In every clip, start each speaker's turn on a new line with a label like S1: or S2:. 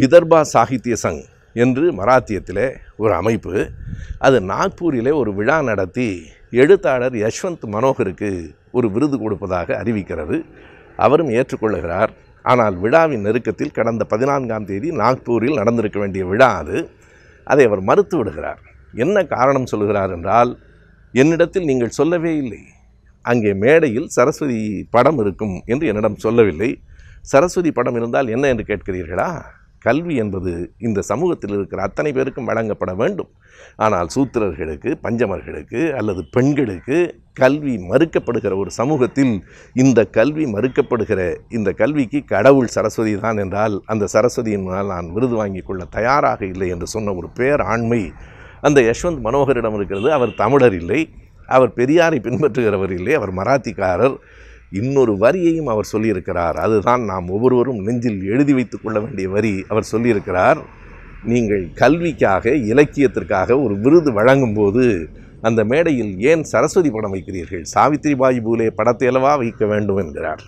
S1: விதர்பா சாகித்ய சங் என்று மராத்தியத்தில் ஒரு அமைப்பு அது நாக்பூரிலே ஒரு விழா நடத்தி எழுத்தாளர் யஷ்வந்த் மனோகருக்கு ஒரு விருது கொடுப்பதாக அறிவிக்கிறது அவரும் ஏற்றுக்கொள்ளுகிறார் ஆனால் விழாவின் நெருக்கத்தில் கடந்த பதினான்காம் தேதி நாக்பூரில் நடந்திருக்க வேண்டிய விழா அது அதை அவர் மறுத்து விடுகிறார் என்ன காரணம் சொல்கிறார் என்றால் என்னிடத்தில் நீங்கள் சொல்லவே இல்லை அங்கே மேடையில் சரஸ்வதி படம் இருக்கும் என்று என்னிடம் சொல்லவில்லை சரஸ்வதி படம் இருந்தால் என்ன என்று கேட்கிறீர்களா கல்வி என்பது இந்த சமூகத்தில் இருக்கிற அத்தனை பேருக்கும் வழங்கப்பட வேண்டும் ஆனால் சூத்திரர்களுக்கு பஞ்சமர்களுக்கு அல்லது பெண்களுக்கு கல்வி மறுக்கப்படுகிற ஒரு சமூகத்தில் இந்த கல்வி மறுக்கப்படுகிற இந்த கல்விக்கு கடவுள் சரஸ்வதி தான் என்றால் அந்த சரஸ்வதியினால் நான் விருது வாங்கி கொள்ள தயாராக இல்லை என்று சொன்ன ஒரு பேர் ஆண்மை அந்த யஷ்வந்த் மனோகரிடம் இருக்கிறது அவர் தமிழர் இல்லை அவர் பெரியாரை பின்பற்றுகிறவர் இல்லை அவர் மராத்திக்காரர் இன்னொரு வரியையும் அவர் சொல்லியிருக்கிறார் அதுதான் நாம் ஒவ்வொருவரும் நெஞ்சில் எழுதி வைத்துக் கொள்ள வேண்டிய வரி அவர் சொல்லியிருக்கிறார் நீங்கள் கல்விக்காக இலக்கியத்திற்காக ஒரு விருது வழங்கும்போது அந்த மேடையில் ஏன் சரஸ்வதி படம் வைக்கிறீர்கள் பாய் பூலே படத்தை அளவா வைக்க வேண்டும் என்கிறார்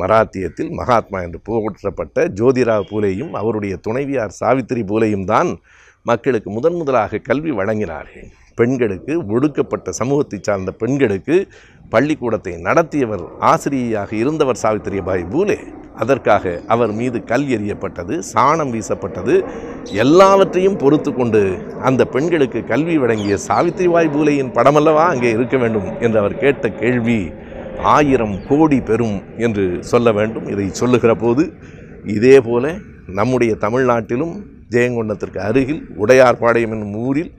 S1: மராத்தியத்தில் மகாத்மா என்று புகழ்பெற்றப்பட்ட ஜோதிராவ் பூலேயும் அவருடைய துணைவியார் சாவித்ரி பூலேயும் தான் மக்களுக்கு முதன் முதலாக கல்வி வழங்கினார்கள் பெண்களுக்கு ஒடுக்கப்பட்ட சமூகத்தை சார்ந்த பெண்களுக்கு பள்ளிக்கூடத்தை நடத்தியவர் ஆசிரியையாக இருந்தவர் சாவித்திரிபாய் பூலே அதற்காக அவர் மீது கல் எறியப்பட்டது சாணம் வீசப்பட்டது எல்லாவற்றையும் பொறுத்து கொண்டு அந்த பெண்களுக்கு கல்வி வழங்கிய சாவித்திரிபாய் பூலேயின் படமல்லவா அங்கே இருக்க வேண்டும் என்று அவர் கேட்ட கேள்வி ஆயிரம் கோடி பெறும் என்று சொல்ல வேண்டும் இதை சொல்லுகிற போது இதே போல நம்முடைய தமிழ்நாட்டிலும் ஜெயங்கொண்டத்திற்கு அருகில் உடையார்பாளையம் என்னும் ஊரில்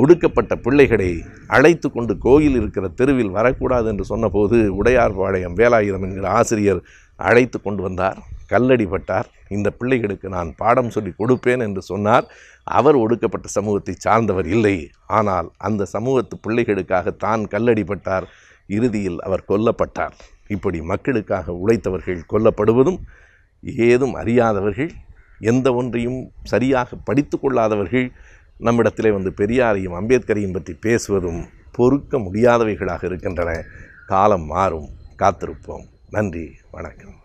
S1: ஒடுக்கப்பட்ட பிள்ளைகளை அழைத்து கொண்டு கோயில் இருக்கிற தெருவில் வரக்கூடாது என்று சொன்னபோது உடையார்பாளையம் வேலாயுதம் என்கிற ஆசிரியர் அழைத்து கொண்டு வந்தார் கல்லடிப்பட்டார் இந்த பிள்ளைகளுக்கு நான் பாடம் சொல்லி கொடுப்பேன் என்று சொன்னார் அவர் ஒடுக்கப்பட்ட சமூகத்தை சார்ந்தவர் இல்லை ஆனால் அந்த சமூகத்து பிள்ளைகளுக்காக தான் கல்லடிப்பட்டார் இறுதியில் அவர் கொல்லப்பட்டார் இப்படி மக்களுக்காக உழைத்தவர்கள் கொல்லப்படுவதும் ஏதும் அறியாதவர்கள் எந்த ஒன்றையும் சரியாக படித்து கொள்ளாதவர்கள் நம்மிடத்திலே வந்து பெரியாரையும் அம்பேத்கரையும் பற்றி பேசுவதும் பொறுக்க முடியாதவைகளாக இருக்கின்றன காலம் மாறும் காத்திருப்போம் நன்றி வணக்கம்